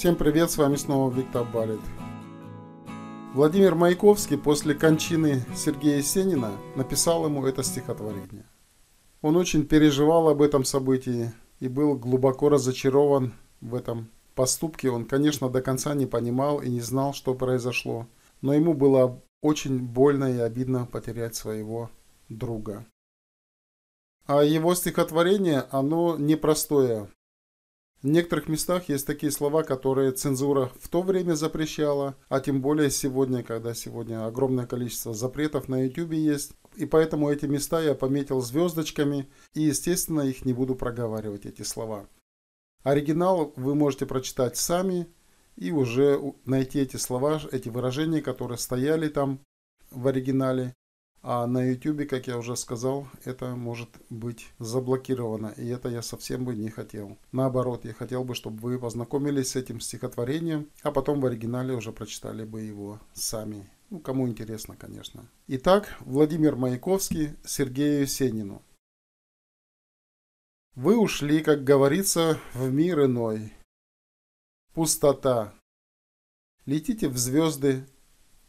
Всем привет, с вами снова Виктор Балет. Владимир Маяковский после кончины Сергея Сенина написал ему это стихотворение. Он очень переживал об этом событии и был глубоко разочарован в этом поступке. Он, конечно, до конца не понимал и не знал, что произошло, но ему было очень больно и обидно потерять своего друга. А его стихотворение, оно непростое. В некоторых местах есть такие слова, которые цензура в то время запрещала, а тем более сегодня, когда сегодня огромное количество запретов на YouTube есть. И поэтому эти места я пометил звездочками, и, естественно, их не буду проговаривать, эти слова. Оригинал вы можете прочитать сами и уже найти эти слова, эти выражения, которые стояли там в оригинале, а на YouTube, как я уже сказал, это может быть заблокировано. И это я совсем бы не хотел. Наоборот, я хотел бы, чтобы вы познакомились с этим стихотворением, а потом в оригинале уже прочитали бы его сами. Ну, кому интересно, конечно. Итак, Владимир Маяковский Сергею Сенину. Вы ушли, как говорится, в мир иной. Пустота. Летите в звезды,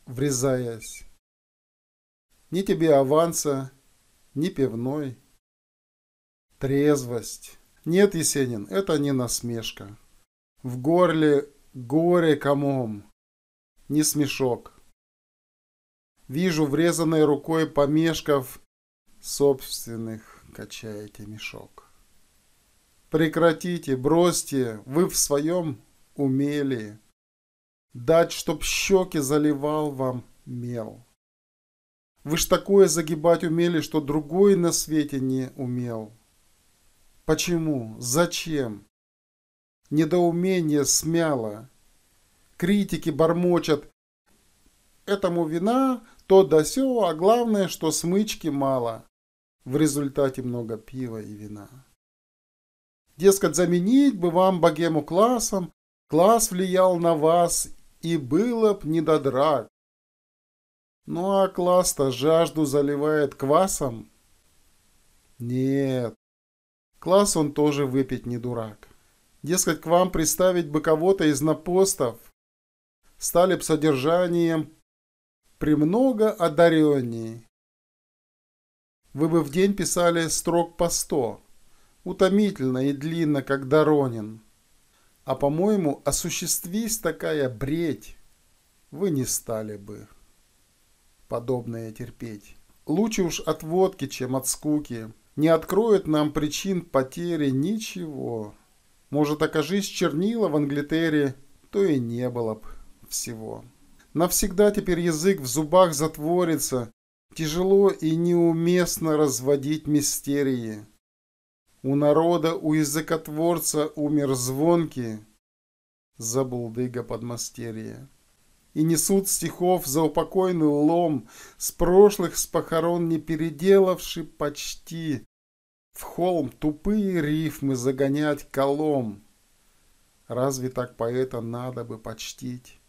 врезаясь. Ни тебе аванса, ни пивной. Трезвость. Нет, Есенин, это не насмешка. В горле горе комом, не смешок. Вижу врезанной рукой помешков собственных качаете мешок. Прекратите, бросьте, вы в своем умели. Дать, чтоб щеки заливал вам мел. Вы ж такое загибать умели, что другой на свете не умел. Почему? Зачем? Недоумение смяло. Критики бормочат. Этому вина, то да сё, а главное, что смычки мало. В результате много пива и вина. Дескать, заменить бы вам богему классом, класс влиял на вас, и было б не до драк. Ну а класс-то жажду заливает квасом? Нет. Класс он тоже выпить не дурак. Дескать, к вам представить бы кого-то из напостов. Стали б содержанием премного одаренней. Вы бы в день писали строк по сто. Утомительно и длинно, как Доронин. А, по-моему, осуществись такая бредь, вы не стали бы подобное терпеть. Лучше уж от водки, чем от скуки. Не откроет нам причин потери ничего. Может, окажись чернила в Англитере, то и не было б всего. Навсегда теперь язык в зубах затворится, Тяжело и неуместно разводить мистерии. У народа, у языкотворца умер звонкий, Заблдыга подмастерья и несут стихов за упокойный лом, с прошлых с похорон не переделавши почти, в холм тупые рифмы загонять колом. Разве так поэта надо бы почтить?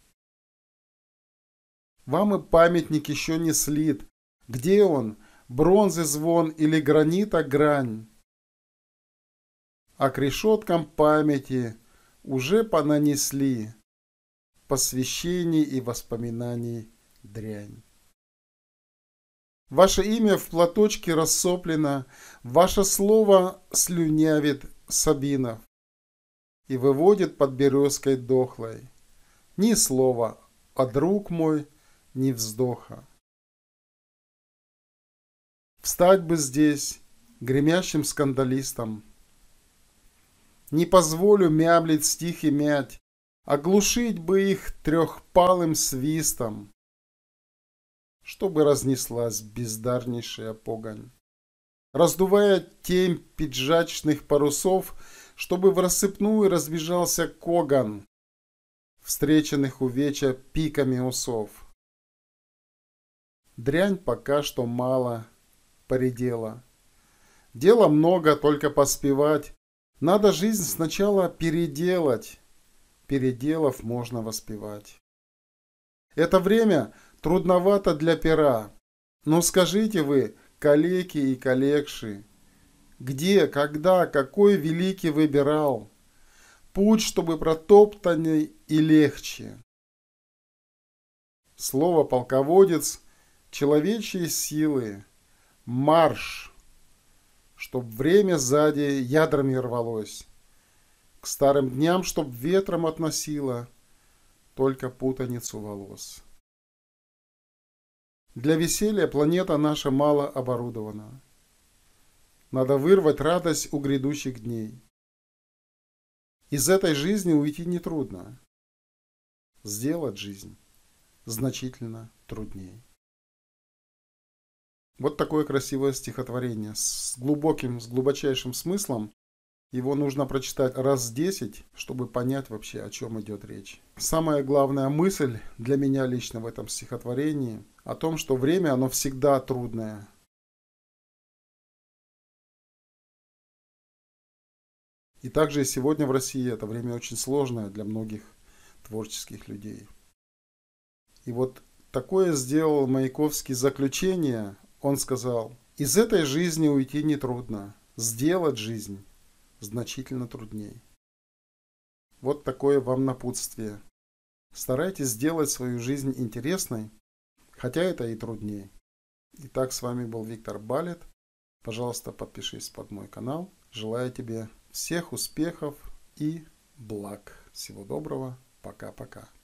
Вам и памятник еще не слит. Где он? Бронзы звон или гранита грань? А к решеткам памяти уже понанесли посвящений и воспоминаний дрянь. Ваше имя в платочке рассоплено, ваше слово слюнявит Сабинов и выводит под березкой дохлой. Ни слова, а друг мой, ни вздоха. Встать бы здесь, гремящим скандалистом. Не позволю мяблить стихи мять, Оглушить бы их трехпалым свистом, чтобы разнеслась бездарнейшая погонь. Раздувая тень пиджачных парусов, чтобы в рассыпную разбежался коган, встреченных у веча пиками усов. Дрянь пока что мало поредела. Дела много, только поспевать. Надо жизнь сначала переделать переделов можно воспевать. Это время трудновато для пера. Но скажите вы, коллеги и коллегши, где, когда, какой великий выбирал? Путь, чтобы протоптанней и легче. Слово «полководец» – человечьей силы. Марш! Чтоб время сзади ядрами рвалось к старым дням, чтоб ветром относила только путаницу волос. Для веселья планета наша мало оборудована. Надо вырвать радость у грядущих дней. Из этой жизни уйти нетрудно. Сделать жизнь значительно трудней. Вот такое красивое стихотворение с глубоким, с глубочайшим смыслом, его нужно прочитать раз 10, чтобы понять вообще, о чем идет речь. Самая главная мысль для меня лично в этом стихотворении о том, что время, оно всегда трудное. И также и сегодня в России это время очень сложное для многих творческих людей. И вот такое сделал Маяковский заключение. Он сказал, из этой жизни уйти нетрудно, сделать жизнь значительно труднее. Вот такое вам напутствие. Старайтесь сделать свою жизнь интересной, хотя это и труднее. Итак, с вами был Виктор Балет. Пожалуйста, подпишись под мой канал. Желаю тебе всех успехов и благ. Всего доброго. Пока-пока.